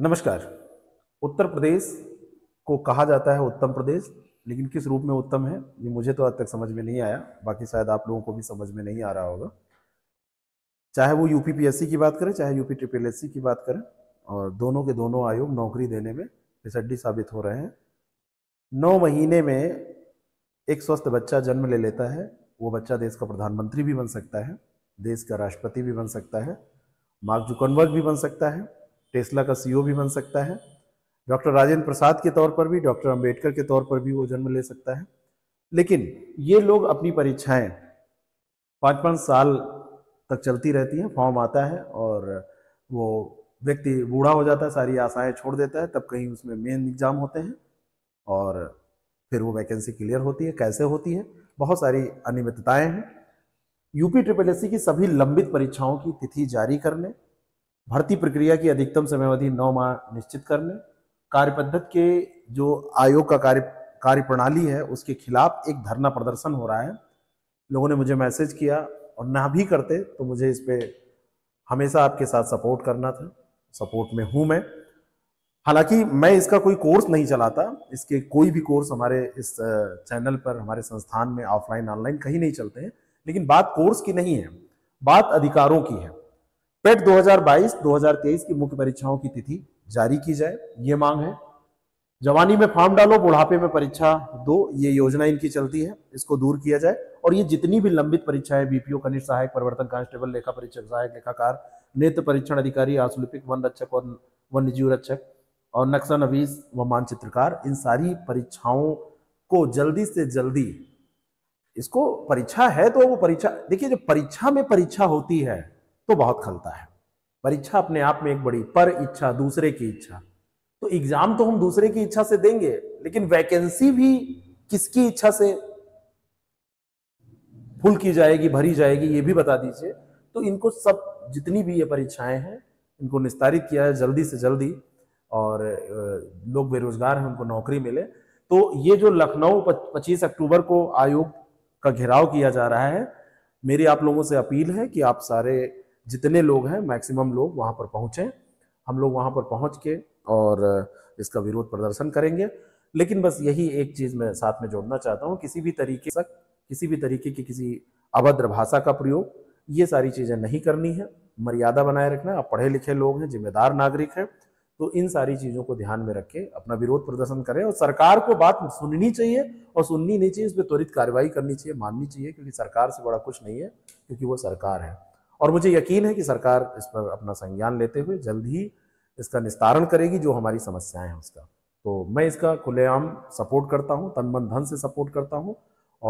नमस्कार उत्तर प्रदेश को कहा जाता है उत्तम प्रदेश लेकिन किस रूप में उत्तम है ये मुझे तो आज तक समझ में नहीं आया बाकी शायद आप लोगों को भी समझ में नहीं आ रहा होगा चाहे वो यूपीपीएससी की बात करें चाहे यूपी ट्रिपल एस की बात करें और दोनों के दोनों आयोग नौकरी देने में फिसड्डी साबित हो रहे हैं नौ महीने में एक स्वस्थ बच्चा जन्म ले लेता है वो बच्चा देश का प्रधानमंत्री भी बन सकता है देश का राष्ट्रपति भी बन सकता है मार्क जुकनवर्ग भी बन सकता है टेस्ला का सीईओ भी बन सकता है डॉक्टर राजेंद्र प्रसाद के तौर पर भी डॉक्टर अंबेडकर के तौर पर भी वो जन्म ले सकता है लेकिन ये लोग अपनी परीक्षाएं पाँच पाँच साल तक चलती रहती हैं फॉर्म आता है और वो व्यक्ति बूढ़ा हो जाता है सारी आशाएं छोड़ देता है तब कहीं उसमें मेन एग्ज़ाम होते हैं और फिर वो वैकेंसी क्लियर होती है कैसे होती है बहुत सारी अनियमितताएँ हैं यूपी ट्रिपल एस की सभी लंबित परीक्षाओं की तिथि जारी करने भर्ती प्रक्रिया की अधिकतम समयावधि नौ माह निश्चित करने कार्य पद्धति के जो आयोग का कार्य कार्य प्रणाली है उसके खिलाफ एक धरना प्रदर्शन हो रहा है लोगों ने मुझे मैसेज किया और ना भी करते तो मुझे इस पर हमेशा आपके साथ सपोर्ट करना था सपोर्ट में हूँ मैं हालांकि मैं इसका कोई कोर्स नहीं चलाता इसके कोई भी कोर्स हमारे इस चैनल पर हमारे संस्थान में ऑफलाइन ऑनलाइन कहीं नहीं चलते हैं लेकिन बात कोर्स की नहीं है बात अधिकारों की है पेट 2022-2023 की मुख्य परीक्षाओं की तिथि जारी की जाए ये मांग है जवानी में फॉर्म डालो बुढ़ापे में परीक्षा दो ये योजना इनकी चलती है इसको दूर किया जाए और ये जितनी भी लंबित परीक्षाएं बीपीओ कनिष्ठ सहायक प्रवर्तन कांस्टेबल लेखा परीक्षक सहायक लेखाकार नेत्र परीक्षण अधिकारी आसुलिपिक वन रक्षक और वन्य जीव रक्षक और नक्सल नवीज व मानचित्रकार इन सारी परीक्षाओं को जल्दी से जल्दी इसको परीक्षा है तो वो परीक्षा देखिए जो परीक्षा में परीक्षा होती है तो बहुत खलता है परीक्षा अपने आप में एक बड़ी पर इच्छा दूसरे की इच्छा तो एग्जाम तो हम दूसरे की इच्छा से देंगे लेकिन वैकेंसी भी किसकी इच्छा से फुल की जाएगी भरी जाएगी ये भी बता दीजिए तो इनको सब जितनी भी ये परीक्षाएं हैं इनको निस्तारित किया है जल्दी से जल्दी और लोग बेरोजगार हैं उनको नौकरी मिले तो ये जो लखनऊ 25 अक्टूबर को आयोग का घेराव किया जा रहा है मेरी आप लोगों से अपील है कि आप सारे जितने लोग हैं मैक्सिमम लोग वहाँ पर पहुँचें हम लोग वहाँ पर पहुँच के और इसका विरोध प्रदर्शन करेंगे लेकिन बस यही एक चीज़ मैं साथ में जोड़ना चाहता हूँ किसी भी तरीके से किसी भी तरीके की किसी अभद्र भाषा का प्रयोग ये सारी चीज़ें नहीं करनी है मर्यादा बनाए रखना आप पढ़े लिखे लोग हैं जिम्मेदार नागरिक हैं तो इन सारी चीज़ों को ध्यान में रखें अपना विरोध प्रदर्शन करें और सरकार को बात सुननी चाहिए और सुननी नहीं चाहिए उस पर त्वरित कार्रवाई करनी चाहिए माननी चाहिए क्योंकि सरकार से बड़ा कुछ नहीं है क्योंकि वो सरकार है और मुझे यकीन है कि सरकार इस पर अपना संज्ञान लेते हुए जल्द ही इसका निस्तारण करेगी जो हमारी समस्याएं हैं उसका तो मैं इसका खुलेआम सपोर्ट करता हूँ तन मन धन से सपोर्ट करता हूँ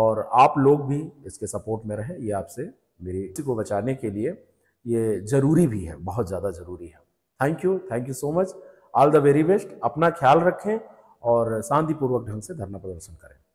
और आप लोग भी इसके सपोर्ट में रहें ये आपसे मेरी को बचाने के लिए ये ज़रूरी भी है बहुत ज़्यादा ज़रूरी है thank you thank you so much all the very best अपना ख्याल रखें और शांतिपूर्वक ढंग से धरना प्रदर्शन करें